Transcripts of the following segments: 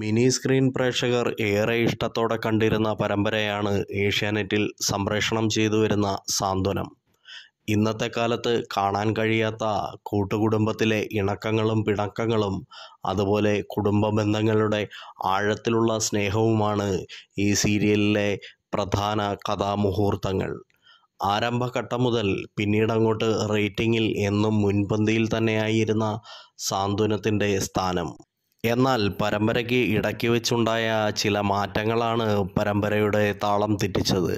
mini screen പ്രേക്ഷകർ ഏറെ ഇഷ്ടത്തോടെ കണ്ടിരുന്ന പരമ്പരയാണ് ഏഷ്യാനെറ്റിൽ സംപ്രേഷണം ചെയ്തു വരുന്ന സാന്ത്വനം ഇന്നത്തെ കാലത്ത് കാണാൻ കഴിയാത്ത കൂട്ടുകുടുംബത്തിലെ ഇണക്കങ്ങളും പിണക്കങ്ങളും അതുപോലെ കുടുംബ ബന്ധങ്ങളുടെ ആഴത്തിലുള്ള സ്നേഹവുമാണ് ഈ സീരിയലിലെ പ്രധാന കഥാമുഹൂർത്തങ്ങൾ ആരംഭഘട്ടം മുതൽ പിന്നീടങ്ങോട്ട് റേറ്റിംഗിൽ എന്നും മുൻപന്തിയിൽ തന്നെയായിരുന്ന സാന്ത്വനത്തിൻ്റെ സ്ഥാനം എന്നാൽ പരമ്പരയ്ക്ക് ഇടയ്ക്ക് വെച്ചുണ്ടായ ചില മാറ്റങ്ങളാണ് പരമ്പരയുടെ താളം തെറ്റിച്ചത്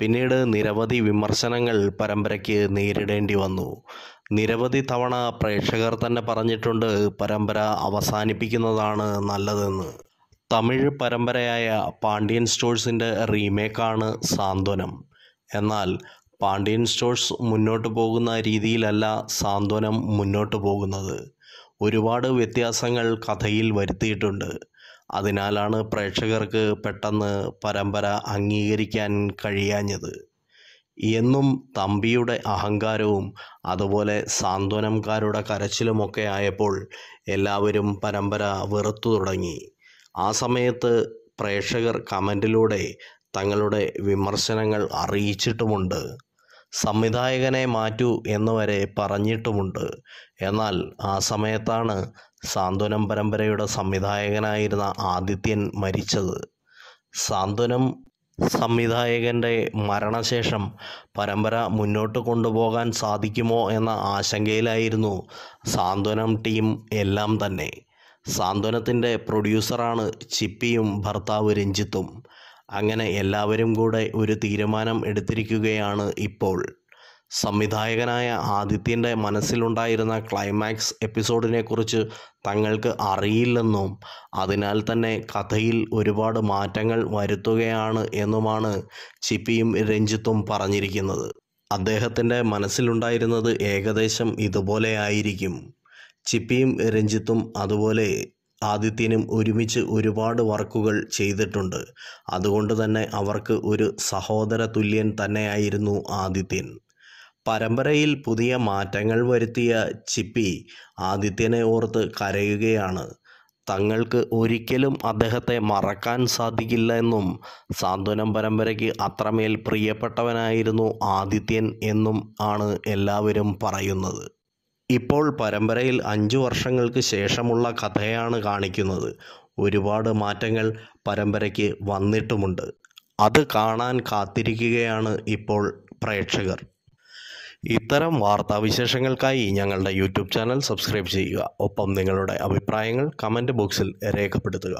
പിന്നീട് നിരവധി വിമർശനങ്ങൾ പരമ്പരയ്ക്ക് നേരിടേണ്ടി വന്നു നിരവധി തവണ പ്രേക്ഷകർ തന്നെ പറഞ്ഞിട്ടുണ്ട് പരമ്പര അവസാനിപ്പിക്കുന്നതാണ് നല്ലതെന്ന് തമിഴ് പരമ്പരയായ പാണ്ഡ്യൻ സ്റ്റോഴ്സിൻ്റെ റീമേക്കാണ് സാന്ത്വനം എന്നാൽ പാണ്ഡ്യൻ സ്റ്റോഴ്സ് മുന്നോട്ട് പോകുന്ന രീതിയിലല്ല സാന്ത്വനം മുന്നോട്ട് പോകുന്നത് ഒരുപാട് വ്യത്യാസങ്ങൾ കഥയിൽ വരുത്തിയിട്ടുണ്ട് അതിനാലാണ് പ്രേക്ഷകർക്ക് പെട്ടെന്ന് പരമ്പര അംഗീകരിക്കാൻ കഴിയാഞ്ഞത് എന്നും തമ്പിയുടെ അഹങ്കാരവും അതുപോലെ സാന്ത്വനംകാരുടെ കരച്ചിലുമൊക്കെ ആയപ്പോൾ എല്ലാവരും പരമ്പര വെറുത്തു തുടങ്ങി ആ സമയത്ത് പ്രേക്ഷകർ കമൻറ്റിലൂടെ തങ്ങളുടെ വിമർശനങ്ങൾ അറിയിച്ചിട്ടുമുണ്ട് സംവിധായകനെ മാറ്റൂ വരെ പറഞ്ഞിട്ടുമുണ്ട് എന്നാൽ ആ സമയത്താണ് സാന്ത്വനം പരമ്പരയുടെ സംവിധായകനായിരുന്ന ആദിത്യൻ മരിച്ചത് സാന്ത്വനം സംവിധായകൻ്റെ മരണശേഷം പരമ്പര മുന്നോട്ട് കൊണ്ടുപോകാൻ സാധിക്കുമോ എന്ന ആശങ്കയിലായിരുന്നു സാന്ത്വനം ടീം എല്ലാം തന്നെ സാന്ത്വനത്തിൻ്റെ പ്രൊഡ്യൂസറാണ് ചിപ്പിയും ഭർത്താവ് രഞ്ജിത്തും അങ്ങനെ എല്ലാവരും കൂടെ ഒരു തീരുമാനം എടുത്തിരിക്കുകയാണ് ഇപ്പോൾ സംവിധായകനായ ആദിത്യൻ്റെ മനസ്സിലുണ്ടായിരുന്ന ക്ലൈമാക്സ് എപ്പിസോഡിനെക്കുറിച്ച് തങ്ങൾക്ക് അറിയില്ലെന്നും അതിനാൽ തന്നെ കഥയിൽ ഒരുപാട് മാറ്റങ്ങൾ വരുത്തുകയാണ് എന്നുമാണ് ചിപ്പിയും രഞ്ജിത്തും പറഞ്ഞിരിക്കുന്നത് അദ്ദേഹത്തിൻ്റെ മനസ്സിലുണ്ടായിരുന്നത് ഏകദേശം ഇതുപോലെ ആയിരിക്കും ചിപ്പിയും രഞ്ജിത്തും അതുപോലെ ആദിത്യനും ഒരുമിച്ച് ഒരുപാട് വർക്കുകൾ ചെയ്തിട്ടുണ്ട് അതുകൊണ്ട് തന്നെ അവർക്ക് ഒരു സഹോദര തുല്യൻ തന്നെയായിരുന്നു ആദിത്യൻ പരമ്പരയിൽ പുതിയ മാറ്റങ്ങൾ വരുത്തിയ ചിപ്പി ആദിത്യനെ ഓർത്ത് കരയുകയാണ് തങ്ങൾക്ക് ഒരിക്കലും അദ്ദേഹത്തെ മറക്കാൻ സാധിക്കില്ല എന്നും സാന്ത്വനം പരമ്പരയ്ക്ക് അത്രമേൽ പ്രിയപ്പെട്ടവനായിരുന്നു ആദിത്യൻ എന്നും ആണ് എല്ലാവരും പറയുന്നത് ഇപ്പോൾ പരമ്പരയിൽ അഞ്ചു വർഷങ്ങൾക്ക് ശേഷമുള്ള കഥയാണ് കാണിക്കുന്നത് ഒരുപാട് മാറ്റങ്ങൾ പരമ്പരയ്ക്ക് വന്നിട്ടുമുണ്ട് അത് കാണാൻ കാത്തിരിക്കുകയാണ് ഇപ്പോൾ പ്രേക്ഷകർ ഇത്തരം വാർത്താവിശേഷങ്ങൾക്കായി ഞങ്ങളുടെ യൂട്യൂബ് ചാനൽ സബ്സ്ക്രൈബ് ചെയ്യുക ഒപ്പം നിങ്ങളുടെ അഭിപ്രായങ്ങൾ കമൻറ്റ് ബോക്സിൽ രേഖപ്പെടുത്തുക